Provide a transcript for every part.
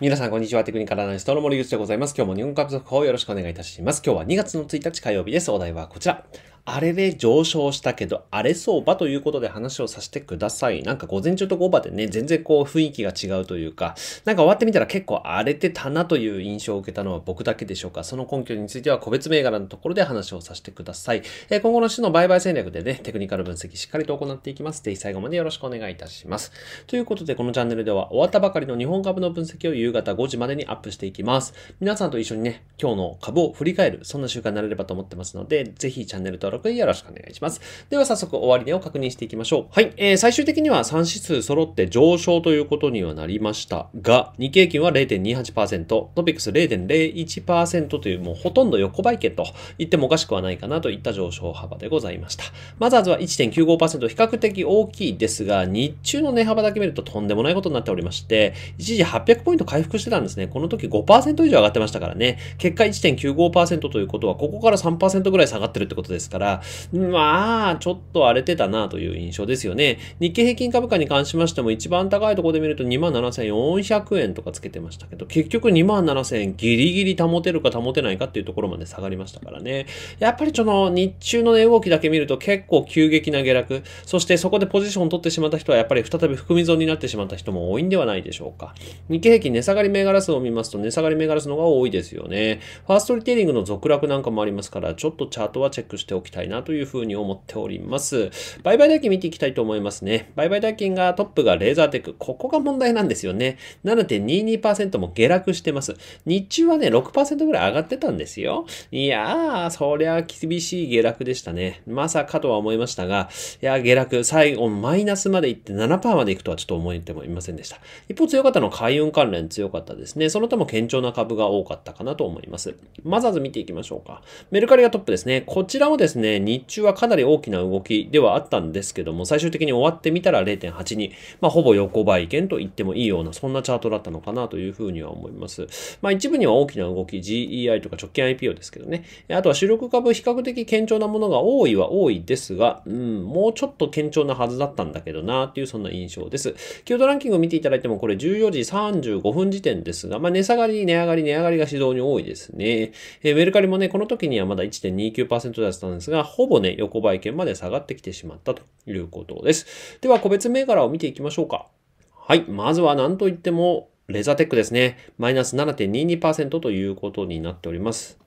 皆さん、こんにちは。テクニカルアナリストの森口でございます。今日も日本株速報をよろしくお願いいたします。今日は2月の1日火曜日です。お題はこちら。あれで上昇したけど、荒れ相場ということで話をさせてください。なんか午前中と午後でね、全然こう雰囲気が違うというか、なんか終わってみたら結構荒れてたなという印象を受けたのは僕だけでしょうか。その根拠については個別銘柄のところで話をさせてください。えー、今後の市の売買戦略でね、テクニカル分析しっかりと行っていきます。ぜひ最後までよろしくお願いいたします。ということで、このチャンネルでは終わったばかりの日本株の分析を有夕方5時までにアップしていきます。皆さんと一緒にね、今日の株を振り返る、そんな習慣になれればと思ってますので、ぜひチャンネル登録よろしくお願いします。では早速終値を確認していきましょう。はい、えー、最終的には3指数揃って上昇ということにはなりましたが、日経均は0.28%、トピックス0.01%というもうほとんど横ばいけと言ってもおかしくはないかなといった上昇幅でございました。マザーズは1.95%、比較的大きいですが、日中の値幅だけ見るととんでもないことになっておりまして、一時800ポイント回回復してたんですね。この時5%以上上がってましたからね。結果1.95%ということは、ここから3%ぐらい下がってるってことですから、まあ、ちょっと荒れてたなという印象ですよね。日経平均株価に関しましても、一番高いところで見ると27,400円とかつけてましたけど、結局27,000ギリギリ保てるか保てないかっていうところまで下がりましたからね。やっぱりその日中の値動きだけ見ると結構急激な下落、そしてそこでポジション取ってしまった人はやっぱり再び含み損になってしまった人も多いんではないでしょうか。日経平均値、ね、下がり銘柄数を見ますと、値下がり銘柄数の方が多いですよね。ファーストリテイリングの続落なんかもありますから、ちょっとチャートはチェックしておきたいなというふうに思っております。売買代金見ていきたいと思いますね。売買代金がトップがレーザーテック。ここが問題なんですよね。7.22%も下落してます。日中はね、6%ぐらい上がってたんですよ。いやー、そりゃ厳しい下落でしたね。まさかとは思いましたが、いやー、下落、最後マイナスまでいって7%までいくとはちょっと思ってもいませんでした。一方強かったのは海運関連。強かったですね。その他も堅調な株が多かったかなと思います。マザーズ見ていきましょうか。メルカリがトップですね。こちらもですね、日中はかなり大きな動きではあったんですけども、最終的に終わってみたら0.8 2まあ、ほぼ横ばい券と言ってもいいような、そんなチャートだったのかなというふうには思います。まあ、一部には大きな動き、GEI とか直近 IPO ですけどね。あとは主力株、比較的堅調なものが多いは多いですが、うん、もうちょっと堅調なはずだったんだけどな、っていうそんな印象です。キュートランキングを見ていただいても、これ14時35分本時点ですが、まあ、値下がり、値上がり、値上がりが非常に多いですね。えー、メルカリもね、この時にはまだ1.29%だったんですが、ほぼね、横ばい券まで下がってきてしまったということです。では、個別銘柄を見ていきましょうか。はい。まずは何と言っても、レザーテックですね。マイナス7.22%ということになっております。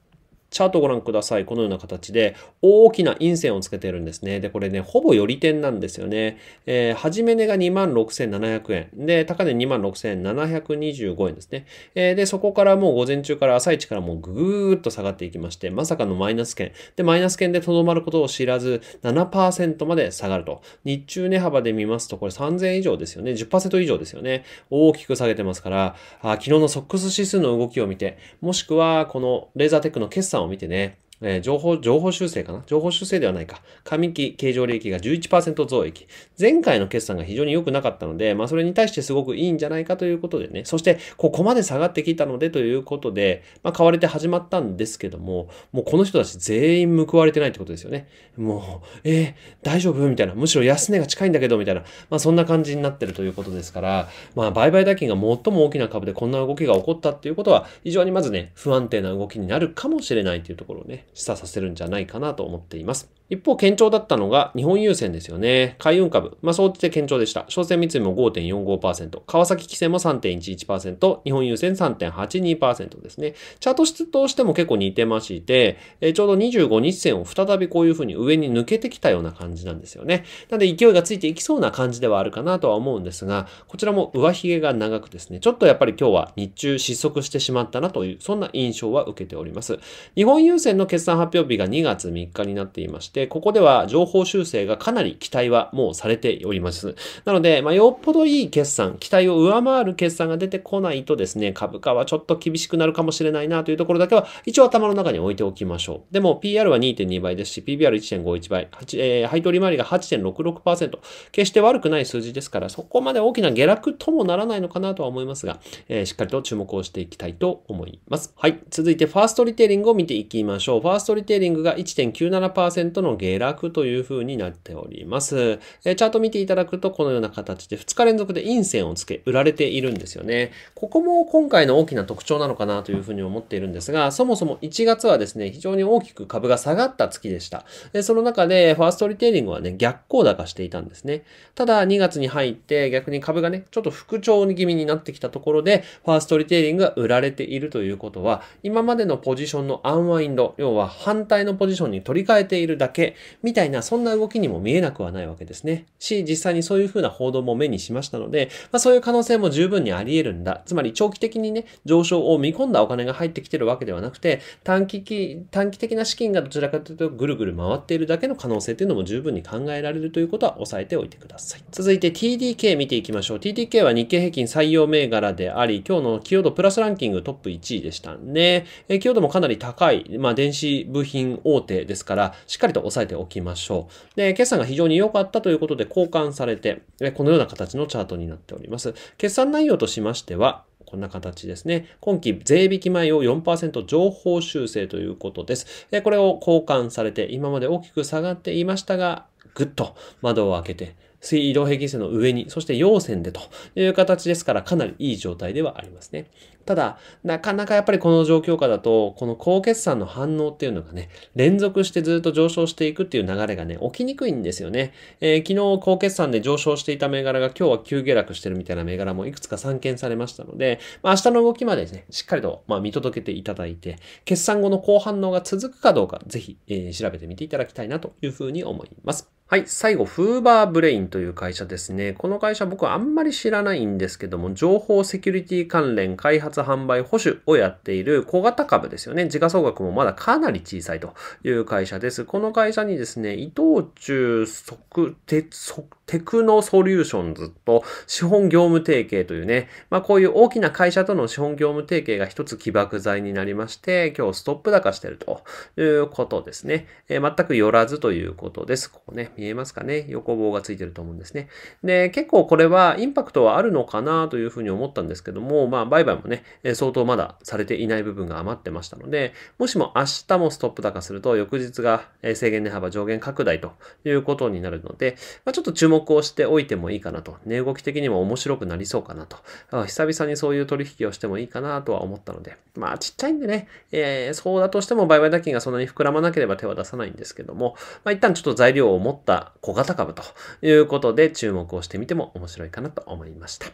チャートをご覧ください。このような形で、大きな陰線をつけているんですね。で、これね、ほぼ寄り点なんですよね。えー、始め値が26,700円。で、高値26,725円ですね。えー、で、そこからもう午前中から朝一からもうぐーっと下がっていきまして、まさかのマイナス圏。で、マイナス圏でとどまることを知らず、7%まで下がると。日中値幅で見ますと、これ3000以上ですよね。10%以上ですよね。大きく下げてますから、あ昨日のソックス指数の動きを見て、もしくはこのレーザーテックの決算を見てね、えー、情報、情報修正かな情報修正ではないか。上期経常利益が11%増益。前回の決算が非常に良くなかったので、まあそれに対してすごくいいんじゃないかということでね。そして、ここまで下がってきたのでということで、まあ買われて始まったんですけども、もうこの人たち全員報われてないってことですよね。もう、えー、大丈夫みたいな。むしろ安値が近いんだけど、みたいな。まあそんな感じになってるということですから、まあ売買代金が最も大きな株でこんな動きが起こったっていうことは、非常にまずね、不安定な動きになるかもしれないというところをね、示唆させるんじゃないかなと思っています。一方、堅調だったのが日本郵船ですよね。海運株。まあ、総じて堅調でした。商船三井も5.45%、川崎汽船も3.11%、日本郵船3.82%ですね。チャート質としても結構似てまして、えちょうど25日線を再びこういうふうに上に抜けてきたような感じなんですよね。なので勢いがついていきそうな感じではあるかなとは思うんですが、こちらも上髭が長くですね、ちょっとやっぱり今日は日中失速してしまったなという、そんな印象は受けております。日本郵船の決算発表日が2月3日になっていまして、で、ここでは情報修正がかなり期待はもうされております。なので、まあ、よっぽどいい決算、期待を上回る決算が出てこないとですね、株価はちょっと厳しくなるかもしれないなというところだけは、一応頭の中に置いておきましょう。でも、PR は2.2倍ですし、PBR1.51 倍、えー、配当利回りが8.66%、決して悪くない数字ですから、そこまで大きな下落ともならないのかなとは思いますが、えー、しっかりと注目をしていきたいと思います。はい。続いて、ファーストリテイリングを見ていきましょう。ファーストリテイリングが1.97%の下落という風になっております。えチャート見ていただくと、このような形で2日連続で陰線をつけ、売られているんですよね。ここも今回の大きな特徴なのかなという風に思っているんですが、そもそも1月はですね、非常に大きく株が下がった月でした。でその中で、ファーストリテイリングはね、逆行高していたんですね。ただ、2月に入って逆に株がね、ちょっと復調気味になってきたところで、ファーストリテイリングが売られているということは、今までのポジションのアンワインド、要は反対のポジションに取り替えているだけけみたいな、そんな動きにも見えなくはないわけですね。し、実際にそういうふうな報道も目にしましたので、まあ、そういう可能性も十分にあり得るんだ。つまり長期的にね、上昇を見込んだお金が入ってきてるわけではなくて、短期短期的な資金がどちらかというとぐるぐる回っているだけの可能性というのも十分に考えられるということは押さえておいてください。続いて TDK 見ていきましょう。TDK は日経平均採用銘柄であり、今日の寄与度プラスランキングトップ1位でしたね。え寄与度もかなり高い、まあ電子部品大手ですから、しっかりと押さえておきましょう。で、決算が非常に良かったということで交換されて、このような形のチャートになっております。決算内容としましては、こんな形ですね。今期税引き前を4%情報修正ということです。これを交換されて、今まで大きく下がっていましたが、ぐっと窓を開けて、水移動平均線の上に、そして陽線でという形ですから、かなりいい状態ではありますね。ただ、なかなかやっぱりこの状況下だと、この高血算の反応っていうのがね、連続してずっと上昇していくっていう流れがね、起きにくいんですよね。えー、昨日高血算で上昇していた銘柄が今日は急下落してるみたいな銘柄もいくつか散見されましたので、まあ、明日の動きまでですね、しっかりと、ま見届けていただいて、決算後の高反応が続くかどうか、ぜひ、えー、調べてみていただきたいなというふうに思います。はい、最後、フーバーブレインという会社ですね。この会社僕はあんまり知らないんですけども、情報セキュリティ関連開発販売保守をやっている小型株ですよね。時価総額もまだかなり小さいという会社です。この会社にですね、伊藤忠即、鉄、即、テクノソリューションズと資本業務提携というね、まあこういう大きな会社との資本業務提携が一つ起爆剤になりまして、今日ストップ高してるということですね。えー、全く寄らずということです。ここね、見えますかね横棒がついてると思うんですね。で、結構これはインパクトはあるのかなというふうに思ったんですけども、まあ売買もね、相当まだされていない部分が余ってましたので、もしも明日もストップ高すると翌日が制限値幅上限拡大ということになるので、まあちょっと注目目をしておいてもいいかなと、値動き的にも面白くなりそうかなと、久々にそういう取引をしてもいいかなとは思ったので、まあちっちゃいんでね、えー、そうだとしても売買代金がそんなに膨らまなければ手は出さないんですけども、まあ一旦ちょっと材料を持った小型株ということで注目をしてみても面白いかなと思いました。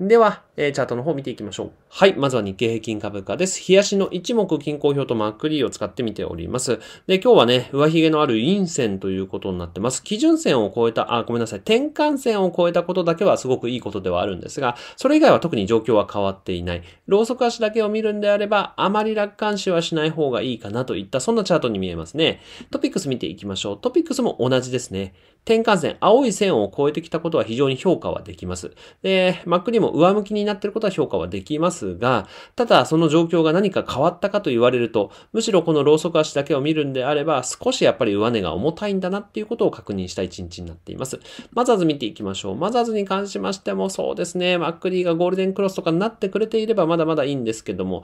では、えー、チャートの方見ていきましょう。はい。まずは日経平均株価です。冷やしの一目均衡表とマックリーを使ってみております。で、今日はね、上髭のある陰線ということになってます。基準線を超えた、あ、ごめんなさい。転換線を超えたことだけはすごくいいことではあるんですが、それ以外は特に状況は変わっていない。ローソク足だけを見るんであれば、あまり楽観視はしない方がいいかなといった、そんなチャートに見えますね。トピックス見ていきましょう。トピックスも同じですね。転換線、青い線を越えてきたことは非常に評価はできます。で、マックにも上向きになっていることは評価はできますが、ただその状況が何か変わったかと言われると、むしろこのローソク足だけを見るんであれば、少しやっぱり上値が重たいんだなっていうことを確認した一日になっています。マザーズ見ていきましょう。マザーズに関しましてもそうですね、マックリーがゴールデンクロスとかになってくれていればまだまだいいんですけども、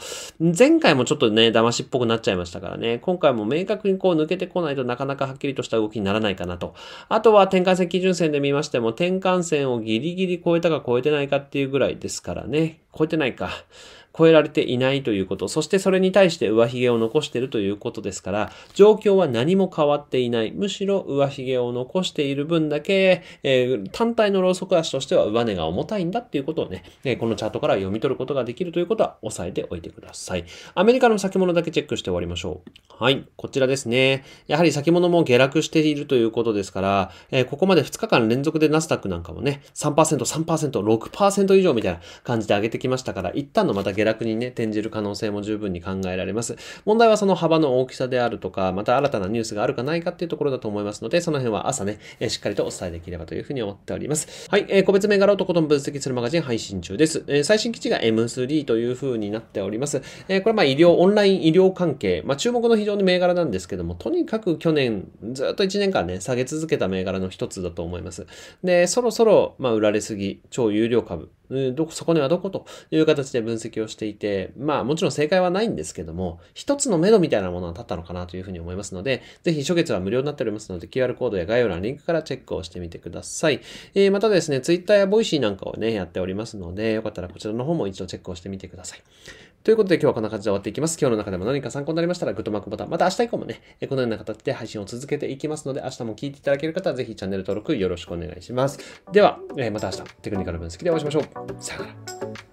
前回もちょっとね、騙しっぽくなっちゃいましたからね、今回も明確にこう抜けてこないとなかなかはっきりとした動きにならないかなと。あとは転換線基準線で見ましても、転換線をギリギリ超えたか超えてないかっていうぐらいですからね。超えてないか。超えられていないということ、そしてそれに対して上髭を残しているということですから、状況は何も変わっていない。むしろ上髭を残している分だけ、えー、単体のローソク足としては上根が重たいんだっていうことをね、えこのチャートから読み取ることができるということは押さえておいてください。アメリカの先物だけチェックして終わりましょう。はい、こちらですね。やはり先物も下落しているということですから、えー、ここまで2日間連続でナスダックなんかもね、3%、3%、6%以上みたいな感じで上げてきましたから、一旦のまた下下落にね、転じる可能性も十分に考えられます。問題はその幅の大きさであるとか、また新たなニュースがあるかないかっていうところだと思いますので、その辺は朝ね、えしっかりとお伝えできればというふうに思っております。はい、えー、個別銘柄をとことん分析するマガジン配信中です。えー、最新基地が M3 というふうになっております。えー、これまあ医療、オンライン医療関係、まあ注目の非常に銘柄なんですけども、とにかく去年、ずっと1年間ね、下げ続けた銘柄の一つだと思います。で、そろそろ、まあ売られすぎ、超有料株、どそこにはどこという形で分析をしてしていて、まあもちろん正解はないんですけども、一つの目処みたいなものは立ったのかなというふうに思いますので、ぜひ初月は無料になっておりますので、QR コードや概要欄、リンクからチェックをしてみてください。えー、またですね、Twitter や Voicy なんかをね、やっておりますので、よかったらこちらの方も一度チェックをしてみてください。ということで今日はこんな感じで終わっていきます。今日の中でも何か参考になりましたら、グッドマークボタン、また明日以降もね、このような形で配信を続けていきますので、明日も聞いていただける方はぜひチャンネル登録よろしくお願いします。では、えまた明日テクニカル分析でお会いしましょう。さよなら。